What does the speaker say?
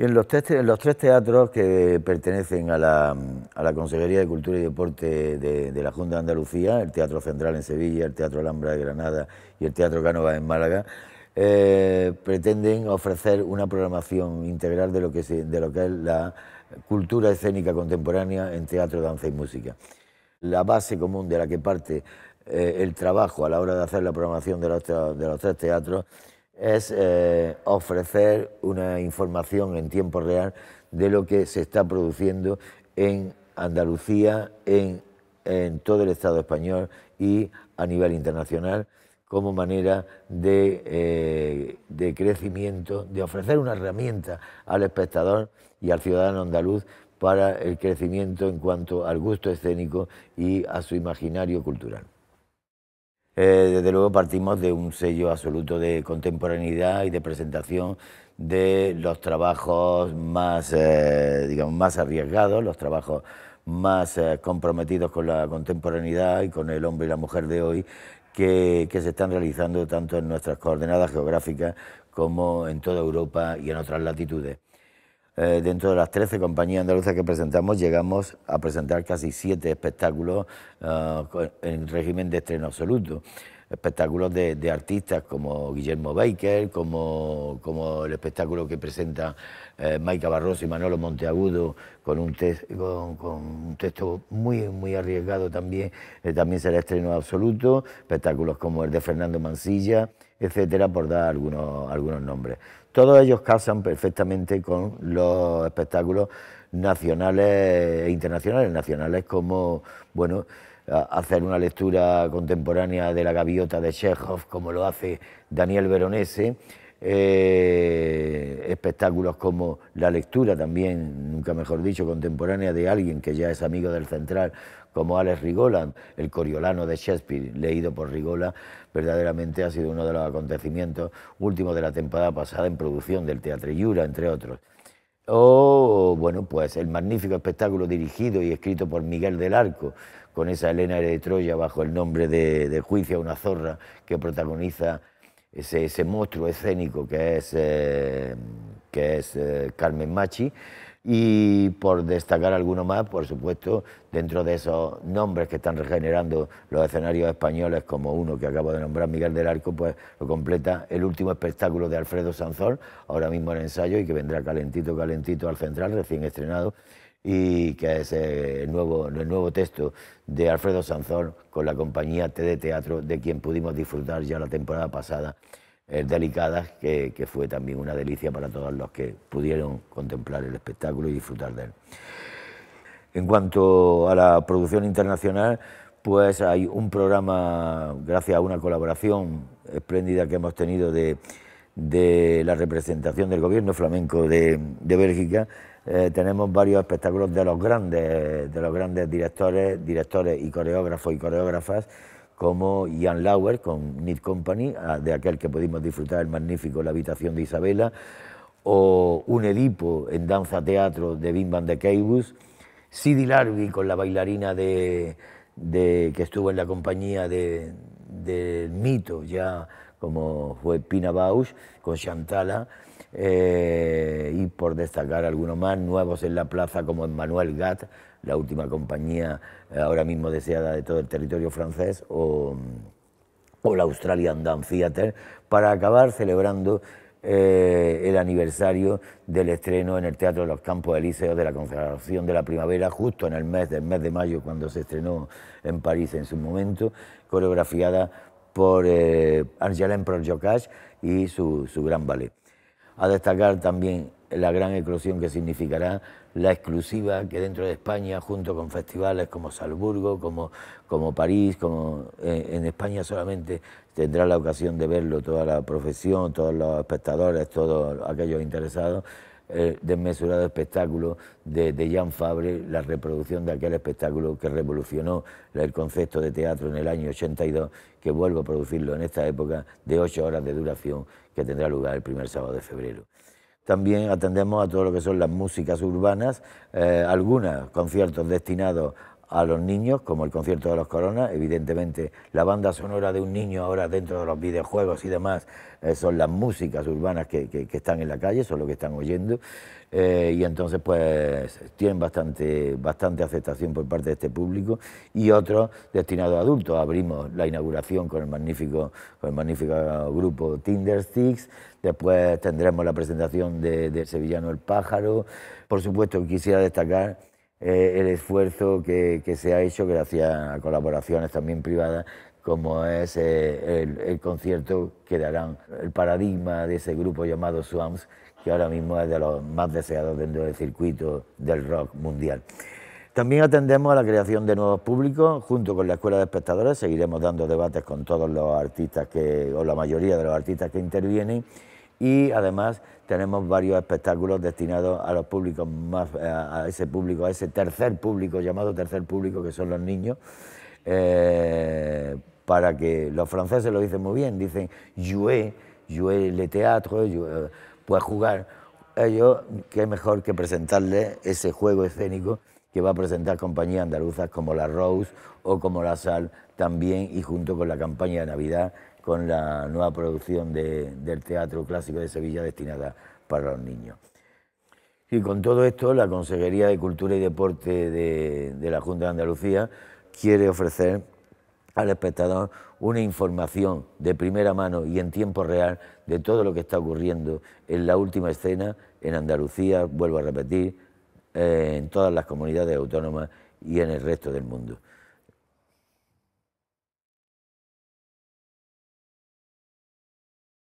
en los, tres, teatros que pertenecen a la, Consejería de Cultura y Deporte de, la Junta de Andalucía, el Teatro Central en Sevilla, el Teatro Alhambra de Granada y el Teatro Cánova en Málaga, eh, pretenden ofrecer una programación integral de lo, que de lo que es la cultura escénica contemporánea en teatro, danza y música. La base común de la que parte eh, el trabajo a la hora de hacer la programación de los tres teatros es eh, ofrecer una información en tiempo real de lo que se está produciendo en Andalucía, en, todo el Estado español y a nivel internacional como manera eh, de, crecimiento, de ofrecer una herramienta al espectador y al ciudadano andaluz para el crecimiento en cuanto al gusto escénico y a su imaginario cultural. Eh, desde luego partimos de un sello absoluto de contemporaneidad y de presentación de los trabajos más, eh, más arriesgados, los trabajos más eh, comprometidos con la contemporaneidad y con el hombre y la mujer de hoy que se están realizando tanto en nuestras coordenadas geográficas como en toda Europa y en otras latitudes. Eh, dentro de las 13 compañías andaluzas que presentamos, llegamos a presentar casi 7 espectáculos eh, en régimen de estreno absoluto espectáculos de, artistas como Guillermo Baker, como, el espectáculo que presenta eh, Maica Barroso y Manolo Monteagudo con un, con, un texto muy, muy arriesgado también, eh, también será estreno absoluto, espectáculos como el de Fernando Mansilla, etcétera, por dar algunos, algunos nombres. Todos ellos casan perfectamente con los espectáculos nacionales e internacionales, nacionales como, bueno, hacer una lectura contemporánea de La gaviota de Chekhov, como lo hace Daniel Veronese, eh, espectáculos como la lectura también, nunca mejor dicho, contemporánea de alguien que ya es amigo del central, como Alex Rigola, el Coriolano de Shakespeare, leído por Rigola, verdaderamente ha sido uno de los acontecimientos últimos de la temporada pasada en producción del Teatro Yura, entre otros. O, bueno, pues el magnífico espectáculo dirigido y escrito por Miguel del Arco, con esa Elena de Troya bajo el nombre de, de Juicio a una zorra, que protagoniza ese, monstruo escénico que es, eh, que es eh, Carmen Machi. Y por destacar alguno más, por supuesto, dentro de esos nombres que están regenerando los escenarios españoles, como uno que acabo de nombrar, Miguel del Arco, pues lo completa el último espectáculo de Alfredo Sanzor, ahora mismo en ensayo y que vendrá calentito, calentito al Central, recién estrenado, y que es eh, el nuevo, el nuevo texto de Alfredo Sanzor con la compañía TD Teatro, de quien pudimos disfrutar ya la temporada pasada eh, delicadas, que, fue también una delicia para todos los que pudieron contemplar el espectáculo y disfrutar de él. En cuanto a la producción internacional, pues hay un programa, gracias a una colaboración espléndida que hemos tenido de, la representación del gobierno flamenco de, Bélgica, eh, tenemos varios espectáculos de los grandes, de los grandes directores, directores y coreógrafos y coreógrafas como Ian Lauer con Need Company, ah, de aquel que pudimos disfrutar el magnífico La habitación de Isabela, o Un Edipo en danza teatro de Wim van de Keibus, Sidi Larbi con la bailarina de, que estuvo en la compañía de, Mito, ya como fue Pina Bausch, con Chantala, eh, y por destacar algunos más, nuevos en la plaza como Emmanuel Gat, la última compañía eh, ahora mismo deseada de todo el territorio francés, o, mm, o la Australian Dance Theatre, para acabar celebrando eh, el aniversario del estreno en el Teatro de los Campos Elíseos de la Confederación de la Primavera, justo en el mes del mes de mayo, cuando se estrenó en París en su momento, coreografiada por Angela Emperor y su gran ballet a destacar también la gran eclosión que significará la exclusiva que dentro de España, junto con festivales como Salzburgo, como, como París, como eh, en España solamente tendrá la ocasión de verlo toda la profesión, todos los espectadores, todos aquellos interesados, el eh, desmesurado espectáculo de, Jean Fabre, la reproducción de aquel espectáculo que revolucionó el concepto de teatro en el año 82, que vuelvo a producirlo en esta época de ocho horas de duración que tendrá lugar el primer sábado de febrero. También atendemos a todo lo que son las músicas urbanas, eh, algunas conciertos destinados a los niños, como el concierto de los coronas, evidentemente la banda sonora de un niño ahora dentro de los videojuegos y demás eh, son las músicas urbanas que, que, están en la calle, son lo que están oyendo, eh, y entonces pues tienen bastante, bastante aceptación por parte de este público, y otro, destinado a adultos. Abrimos la inauguración con el magnífico, con el magnífico grupo Tindersticks después tendremos la presentación de, de Sevillano el Pájaro, por supuesto quisiera destacar eh, el esfuerzo que, se ha hecho gracias a colaboraciones también privadas, como es eh, el, concierto que darán el paradigma de ese grupo llamado Swamps, que ahora mismo es de los más deseados dentro del circuito del rock mundial. También atendemos a la creación de nuevos públicos, junto con la Escuela de Espectadores, seguiremos dando debates con todos los artistas que, o la mayoría de los artistas que intervienen y además tenemos varios espectáculos destinados a los públicos más eh, a ese público a ese tercer público llamado tercer público que son los niños eh, para que los franceses lo dicen muy bien dicen jouer jouer le teatro eh, pues jugar ellos qué mejor que presentarles ese juego escénico que va a presentar compañías andaluzas como la Rose o como la Sal también y junto con la campaña de Navidad con la nueva producción del Teatro Clásico de Sevilla destinada para los niños. Y con todo esto, la Consejería de Cultura y Deporte de, la Junta de Andalucía quiere ofrecer al espectador una información de primera mano y en tiempo real de todo lo que está ocurriendo en la última escena en Andalucía, vuelvo a repetir, eh, en todas las comunidades autónomas y en el resto del mundo.